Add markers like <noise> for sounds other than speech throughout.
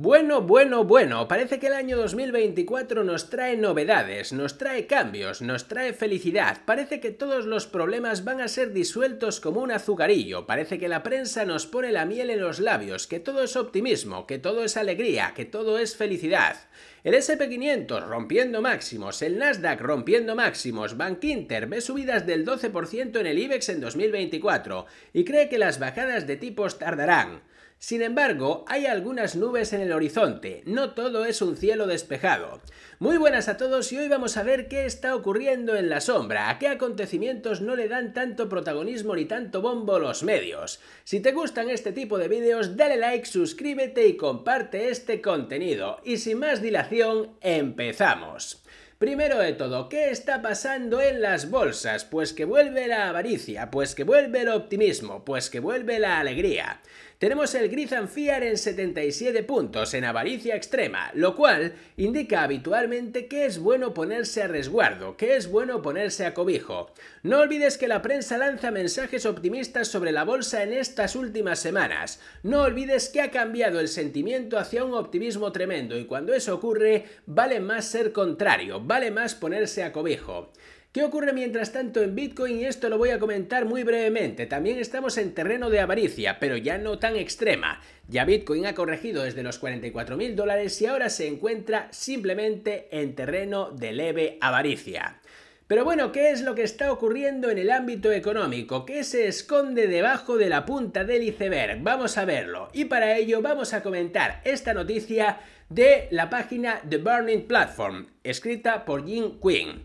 Bueno, bueno, bueno, parece que el año 2024 nos trae novedades, nos trae cambios, nos trae felicidad, parece que todos los problemas van a ser disueltos como un azucarillo, parece que la prensa nos pone la miel en los labios, que todo es optimismo, que todo es alegría, que todo es felicidad. El SP500 rompiendo máximos, el Nasdaq rompiendo máximos, Bank Inter ve subidas del 12% en el IBEX en 2024 y cree que las bajadas de tipos tardarán. Sin embargo, hay algunas nubes en el horizonte, no todo es un cielo despejado. Muy buenas a todos y hoy vamos a ver qué está ocurriendo en la sombra, a qué acontecimientos no le dan tanto protagonismo ni tanto bombo los medios. Si te gustan este tipo de vídeos, dale like, suscríbete y comparte este contenido. Y sin más dilación, empezamos. Primero de todo, ¿qué está pasando en las bolsas? Pues que vuelve la avaricia, pues que vuelve el optimismo, pues que vuelve la alegría. Tenemos el Grizzan Fiar en 77 puntos en avaricia extrema, lo cual indica habitualmente que es bueno ponerse a resguardo, que es bueno ponerse a cobijo. No olvides que la prensa lanza mensajes optimistas sobre la bolsa en estas últimas semanas. No olvides que ha cambiado el sentimiento hacia un optimismo tremendo y cuando eso ocurre, vale más ser contrario, vale más ponerse a cobijo. ¿Qué ocurre mientras tanto en Bitcoin? Y esto lo voy a comentar muy brevemente. También estamos en terreno de avaricia, pero ya no tan extrema. Ya Bitcoin ha corregido desde los 44 mil dólares y ahora se encuentra simplemente en terreno de leve avaricia. Pero bueno, ¿qué es lo que está ocurriendo en el ámbito económico? ¿Qué se esconde debajo de la punta del iceberg? Vamos a verlo. Y para ello vamos a comentar esta noticia de la página The Burning Platform, escrita por Jim Quinn.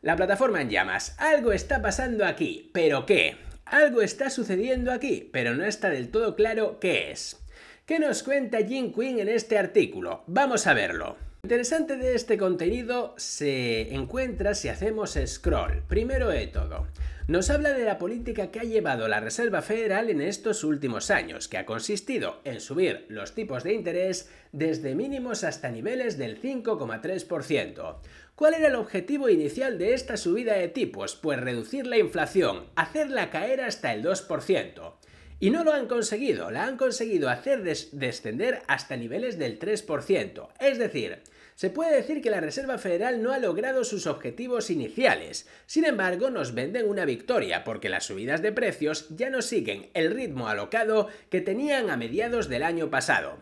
La plataforma en llamas. Algo está pasando aquí, pero ¿qué? Algo está sucediendo aquí, pero no está del todo claro qué es. ¿Qué nos cuenta Jim Quinn en este artículo? Vamos a verlo. Lo interesante de este contenido se encuentra si hacemos scroll. Primero de todo, nos habla de la política que ha llevado la Reserva Federal en estos últimos años, que ha consistido en subir los tipos de interés desde mínimos hasta niveles del 5,3%. ¿Cuál era el objetivo inicial de esta subida de tipos? Pues reducir la inflación, hacerla caer hasta el 2%. Y no lo han conseguido, la han conseguido hacer descender hasta niveles del 3%. Es decir, se puede decir que la Reserva Federal no ha logrado sus objetivos iniciales. Sin embargo, nos venden una victoria porque las subidas de precios ya no siguen el ritmo alocado que tenían a mediados del año pasado.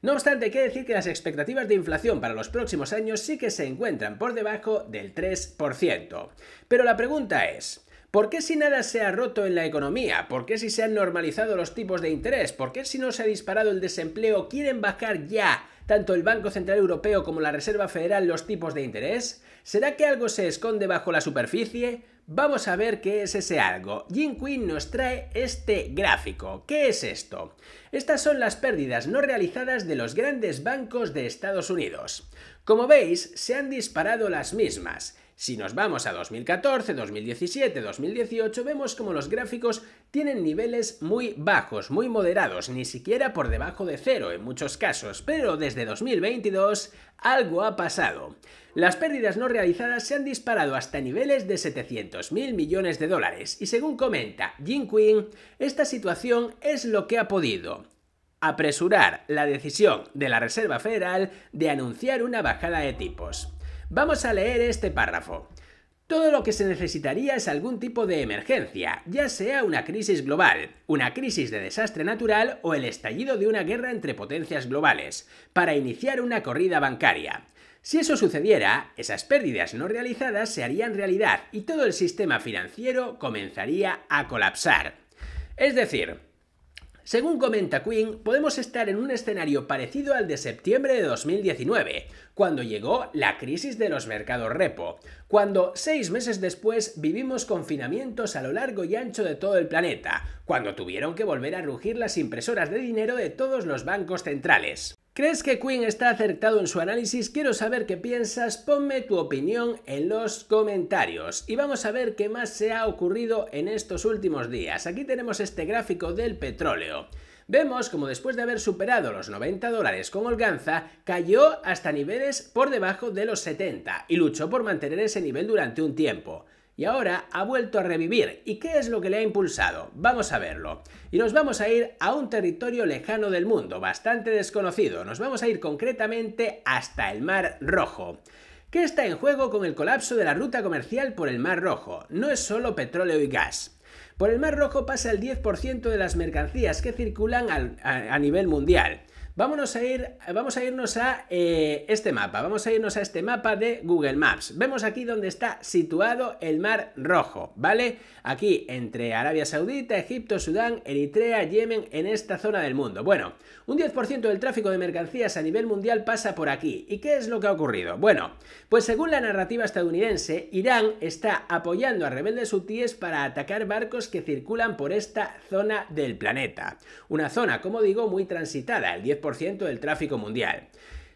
No obstante, hay que decir que las expectativas de inflación para los próximos años sí que se encuentran por debajo del 3%. Pero la pregunta es, ¿Por qué si nada se ha roto en la economía? ¿Por qué si se han normalizado los tipos de interés? ¿Por qué si no se ha disparado el desempleo quieren bajar ya tanto el Banco Central Europeo como la Reserva Federal los tipos de interés? ¿Será que algo se esconde bajo la superficie? Vamos a ver qué es ese algo. Jim Quinn nos trae este gráfico. ¿Qué es esto? Estas son las pérdidas no realizadas de los grandes bancos de Estados Unidos. Como veis, se han disparado las mismas. Si nos vamos a 2014, 2017, 2018, vemos como los gráficos tienen niveles muy bajos, muy moderados, ni siquiera por debajo de cero en muchos casos, pero desde 2022 algo ha pasado. Las pérdidas no realizadas se han disparado hasta niveles de mil millones de dólares y según comenta Jim Quinn, esta situación es lo que ha podido apresurar la decisión de la Reserva Federal de anunciar una bajada de tipos. Vamos a leer este párrafo. Todo lo que se necesitaría es algún tipo de emergencia, ya sea una crisis global, una crisis de desastre natural o el estallido de una guerra entre potencias globales, para iniciar una corrida bancaria. Si eso sucediera, esas pérdidas no realizadas se harían realidad y todo el sistema financiero comenzaría a colapsar. Es decir, según comenta Quinn, podemos estar en un escenario parecido al de septiembre de 2019, cuando llegó la crisis de los mercados repo, cuando seis meses después vivimos confinamientos a lo largo y ancho de todo el planeta, cuando tuvieron que volver a rugir las impresoras de dinero de todos los bancos centrales. ¿Crees que Queen está acertado en su análisis? Quiero saber qué piensas, ponme tu opinión en los comentarios. Y vamos a ver qué más se ha ocurrido en estos últimos días. Aquí tenemos este gráfico del petróleo vemos como después de haber superado los 90 dólares con holganza, cayó hasta niveles por debajo de los 70 y luchó por mantener ese nivel durante un tiempo y ahora ha vuelto a revivir. ¿Y qué es lo que le ha impulsado? Vamos a verlo. Y nos vamos a ir a un territorio lejano del mundo, bastante desconocido. Nos vamos a ir concretamente hasta el Mar Rojo. ¿Qué está en juego con el colapso de la ruta comercial por el Mar Rojo? No es solo petróleo y gas. Por el Mar Rojo pasa el 10% de las mercancías que circulan a nivel mundial. Vámonos a ir, vamos a irnos a eh, este mapa, vamos a irnos a este mapa de Google Maps. Vemos aquí donde está situado el Mar Rojo, ¿vale? Aquí entre Arabia Saudita, Egipto, Sudán, Eritrea, Yemen, en esta zona del mundo. Bueno, un 10% del tráfico de mercancías a nivel mundial pasa por aquí. ¿Y qué es lo que ha ocurrido? Bueno, pues según la narrativa estadounidense, Irán está apoyando a rebeldes hutíes para atacar barcos que circulan por esta zona del planeta. Una zona, como digo, muy transitada, el del tráfico mundial.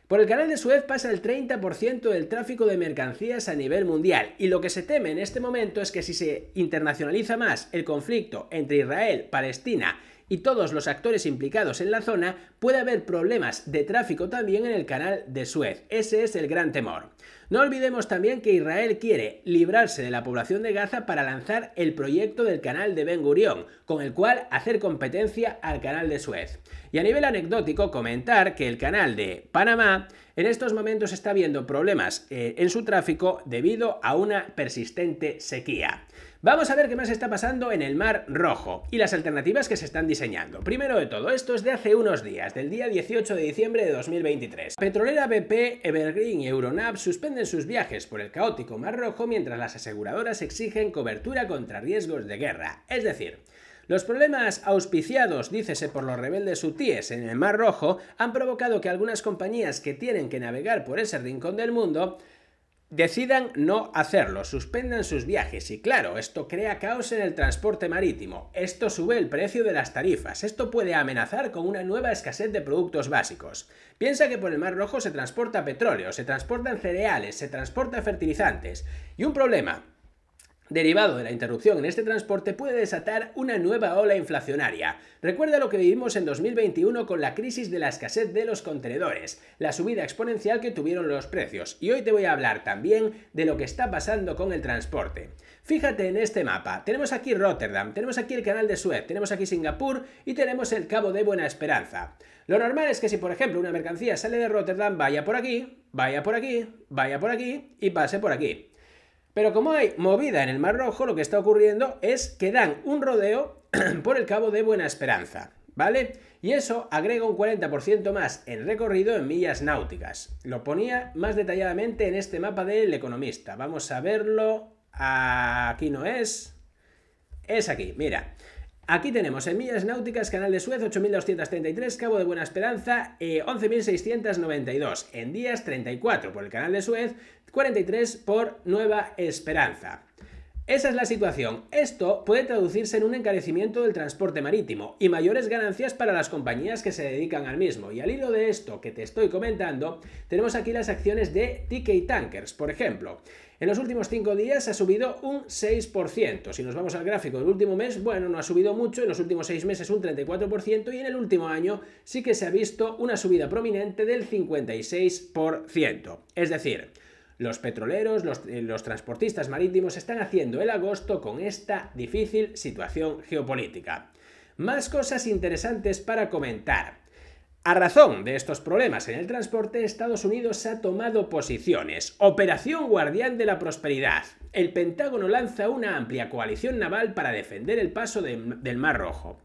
Por el canal de Suez pasa el 30% del tráfico de mercancías a nivel mundial y lo que se teme en este momento es que si se internacionaliza más el conflicto entre Israel, Palestina y todos los actores implicados en la zona, puede haber problemas de tráfico también en el canal de Suez. Ese es el gran temor. No olvidemos también que Israel quiere librarse de la población de Gaza para lanzar el proyecto del canal de Ben Gurión, con el cual hacer competencia al canal de Suez. Y a nivel anecdótico, comentar que el canal de Panamá en estos momentos está viendo problemas eh, en su tráfico debido a una persistente sequía. Vamos a ver qué más está pasando en el Mar Rojo y las alternativas que se están diseñando. Primero de todo, esto es de hace unos días, del día 18 de diciembre de 2023. Petrolera BP, Evergreen y Euronav suspenden sus viajes por el caótico Mar Rojo mientras las aseguradoras exigen cobertura contra riesgos de guerra. Es decir, los problemas auspiciados, dícese por los rebeldes hutíes en el Mar Rojo, han provocado que algunas compañías que tienen que navegar por ese rincón del mundo decidan no hacerlo, suspendan sus viajes y claro, esto crea caos en el transporte marítimo, esto sube el precio de las tarifas, esto puede amenazar con una nueva escasez de productos básicos. Piensa que por el Mar Rojo se transporta petróleo, se transportan cereales, se transporta fertilizantes. Y un problema, derivado de la interrupción en este transporte puede desatar una nueva ola inflacionaria. Recuerda lo que vivimos en 2021 con la crisis de la escasez de los contenedores, la subida exponencial que tuvieron los precios y hoy te voy a hablar también de lo que está pasando con el transporte. Fíjate en este mapa, tenemos aquí Rotterdam, tenemos aquí el canal de Suez, tenemos aquí Singapur y tenemos el Cabo de Buena Esperanza. Lo normal es que si por ejemplo una mercancía sale de Rotterdam vaya por aquí, vaya por aquí, vaya por aquí y pase por aquí. Pero como hay movida en el Mar Rojo, lo que está ocurriendo es que dan un rodeo <clears throat> por el Cabo de Buena Esperanza, ¿vale? Y eso agrega un 40% más en recorrido en millas náuticas. Lo ponía más detalladamente en este mapa del economista. Vamos a verlo. Aquí no es. Es aquí, mira. Aquí tenemos en millas náuticas, Canal de Suez 8.233, Cabo de Buena Esperanza 11.692, eh, en días 34 por el Canal de Suez 43 por Nueva Esperanza. Esa es la situación. Esto puede traducirse en un encarecimiento del transporte marítimo y mayores ganancias para las compañías que se dedican al mismo. Y al hilo de esto que te estoy comentando, tenemos aquí las acciones de TK Tankers, por ejemplo. En los últimos 5 días ha subido un 6%. Si nos vamos al gráfico del último mes, bueno, no ha subido mucho, en los últimos 6 meses un 34% y en el último año sí que se ha visto una subida prominente del 56%. Es decir, los petroleros, eh, los, transportistas marítimos están haciendo el agosto con esta difícil situación geopolítica. Más cosas interesantes para comentar. A razón de estos problemas en el transporte, Estados Unidos ha tomado posiciones. Operación Guardián de la Prosperidad. El Pentágono lanza una amplia coalición naval para defender el paso del Mar Rojo.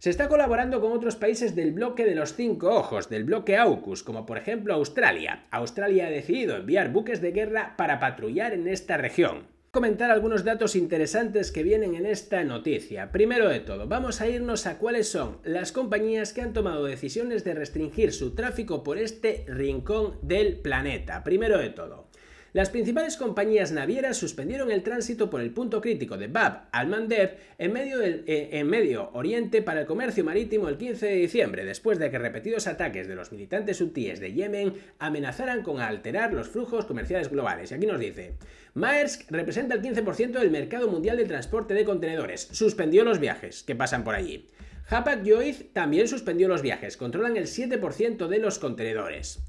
Se está colaborando con otros países del bloque de los cinco ojos, del bloque AUKUS, como por ejemplo Australia. Australia ha decidido enviar buques de guerra para patrullar en esta región comentar algunos datos interesantes que vienen en esta noticia. Primero de todo, vamos a irnos a cuáles son las compañías que han tomado decisiones de restringir su tráfico por este rincón del planeta. Primero de todo, las principales compañías navieras suspendieron el tránsito por el punto crítico de Bab al-Mandeb en, medio eh, Oriente para el comercio marítimo el 15 de diciembre, después de que repetidos ataques de los militantes hutíes de Yemen amenazaran con alterar los flujos comerciales globales. Y aquí nos dice, Maersk representa el 15% del mercado mundial de transporte de contenedores, suspendió los viajes que pasan por allí. Hapag Lloyd también suspendió los viajes, controlan el 7% de los contenedores.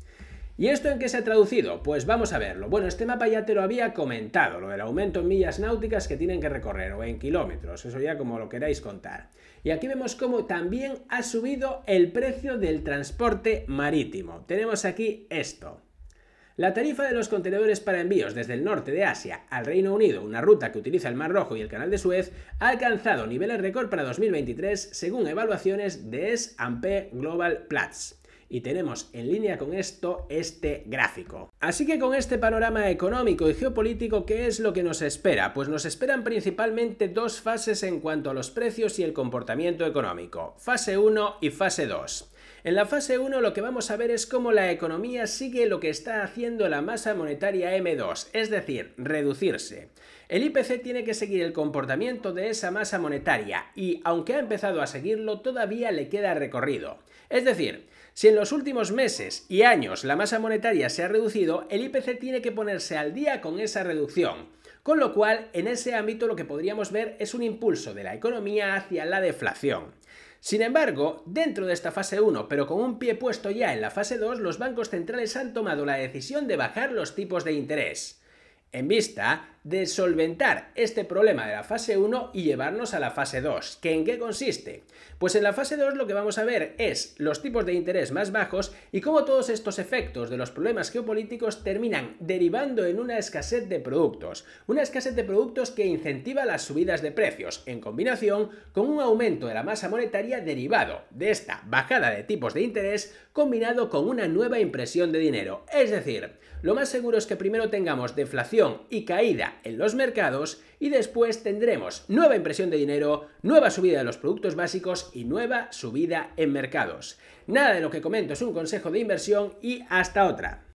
¿Y esto en qué se ha traducido? Pues vamos a verlo. Bueno, este mapa ya te lo había comentado, lo del aumento en millas náuticas que tienen que recorrer o en kilómetros, eso ya como lo queráis contar. Y aquí vemos cómo también ha subido el precio del transporte marítimo. Tenemos aquí esto. La tarifa de los contenedores para envíos desde el norte de Asia al Reino Unido, una ruta que utiliza el Mar Rojo y el Canal de Suez, ha alcanzado niveles récord para 2023 según evaluaciones de S&P Global Platts y tenemos en línea con esto este gráfico. Así que con este panorama económico y geopolítico, ¿qué es lo que nos espera? Pues nos esperan principalmente dos fases en cuanto a los precios y el comportamiento económico, fase 1 y fase 2. En la fase 1 lo que vamos a ver es cómo la economía sigue lo que está haciendo la masa monetaria M2, es decir, reducirse. El IPC tiene que seguir el comportamiento de esa masa monetaria y, aunque ha empezado a seguirlo, todavía le queda recorrido. Es decir, si en los últimos meses y años la masa monetaria se ha reducido, el IPC tiene que ponerse al día con esa reducción. Con lo cual, en ese ámbito lo que podríamos ver es un impulso de la economía hacia la deflación. Sin embargo, dentro de esta fase 1, pero con un pie puesto ya en la fase 2, los bancos centrales han tomado la decisión de bajar los tipos de interés en vista de solventar este problema de la fase 1 y llevarnos a la fase 2. ¿Que ¿En qué consiste? Pues en la fase 2 lo que vamos a ver es los tipos de interés más bajos y cómo todos estos efectos de los problemas geopolíticos terminan derivando en una escasez de productos. Una escasez de productos que incentiva las subidas de precios, en combinación con un aumento de la masa monetaria derivado de esta bajada de tipos de interés combinado con una nueva impresión de dinero. Es decir, lo más seguro es que primero tengamos deflación y caída en los mercados y después tendremos nueva impresión de dinero, nueva subida de los productos básicos y nueva subida en mercados. Nada de lo que comento es un consejo de inversión y hasta otra.